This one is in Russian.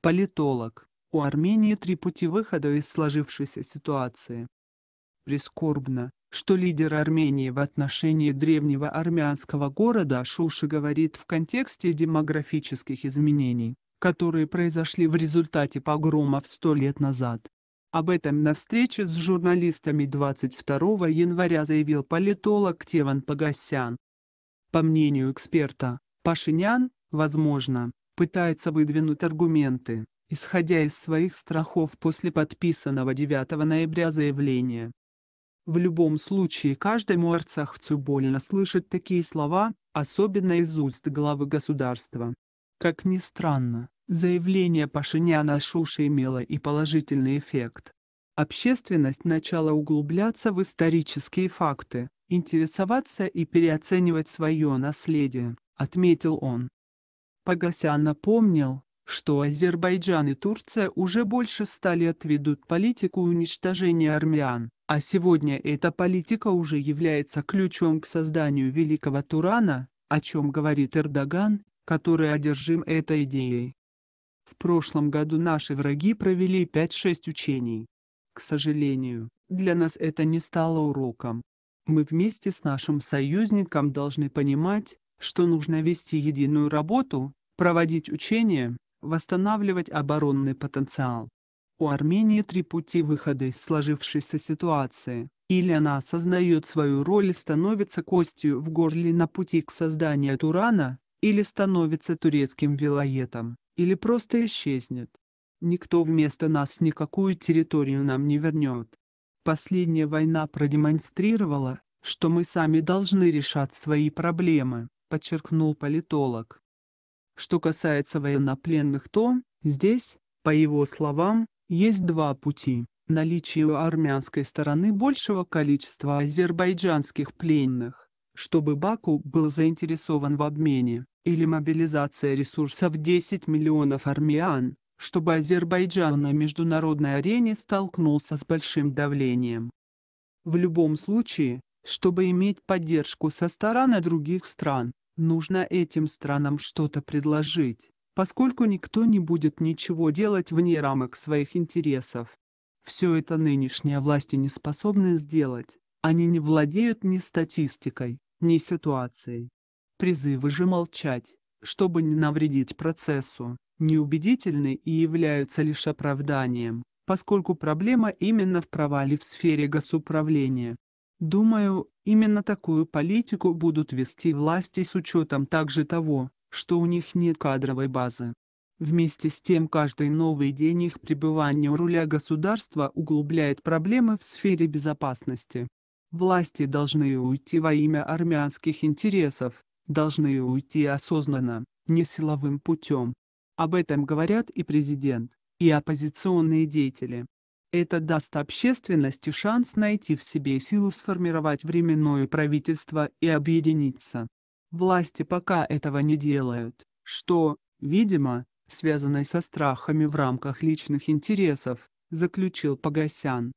Политолог. У Армении три пути выхода из сложившейся ситуации. Прискорбно, что лидер Армении в отношении древнего армянского города Шуши говорит в контексте демографических изменений, которые произошли в результате погромов сто лет назад. Об этом на встрече с журналистами 22 января заявил политолог Теван Погосян. По мнению эксперта, Пашинян, возможно, пытается выдвинуть аргументы, исходя из своих страхов после подписанного 9 ноября заявления. В любом случае каждому арцахцу больно слышать такие слова, особенно из уст главы государства. Как ни странно, заявление Пашиняна Шуши имело и положительный эффект. Общественность начала углубляться в исторические факты, интересоваться и переоценивать свое наследие, отметил он. Пагасян напомнил, что Азербайджан и Турция уже больше ста лет ведут политику уничтожения армян, а сегодня эта политика уже является ключом к созданию Великого Турана, о чем говорит Эрдоган, который одержим этой идеей. В прошлом году наши враги провели 5-6 учений. К сожалению, для нас это не стало уроком. Мы вместе с нашим союзником должны понимать, что нужно вести единую работу, проводить учения, восстанавливать оборонный потенциал. У Армении три пути выхода из сложившейся ситуации. Или она осознает свою роль и становится костью в горле на пути к созданию Турана, или становится турецким вилоетом, или просто исчезнет. Никто вместо нас никакую территорию нам не вернет. Последняя война продемонстрировала, что мы сами должны решать свои проблемы, подчеркнул политолог. Что касается военнопленных, то, здесь, по его словам, есть два пути. Наличие у армянской стороны большего количества азербайджанских пленных, чтобы Баку был заинтересован в обмене, или мобилизация ресурсов 10 миллионов армян, чтобы Азербайджан на международной арене столкнулся с большим давлением. В любом случае, чтобы иметь поддержку со стороны других стран, нужно этим странам что-то предложить, поскольку никто не будет ничего делать вне рамок своих интересов. Все это нынешние власти не способны сделать, они не владеют ни статистикой, ни ситуацией. Призывы же молчать, чтобы не навредить процессу, неубедительны и являются лишь оправданием, поскольку проблема именно в провале в сфере госуправления. Думаю, именно такую политику будут вести власти с учетом также того, что у них нет кадровой базы. Вместе с тем каждый новый день их пребывания у руля государства углубляет проблемы в сфере безопасности. Власти должны уйти во имя армянских интересов, должны уйти осознанно, не силовым путем. Об этом говорят и президент, и оппозиционные деятели. Это даст общественности шанс найти в себе силу сформировать временное правительство и объединиться. Власти пока этого не делают, что, видимо, связано со страхами в рамках личных интересов, заключил Погосян.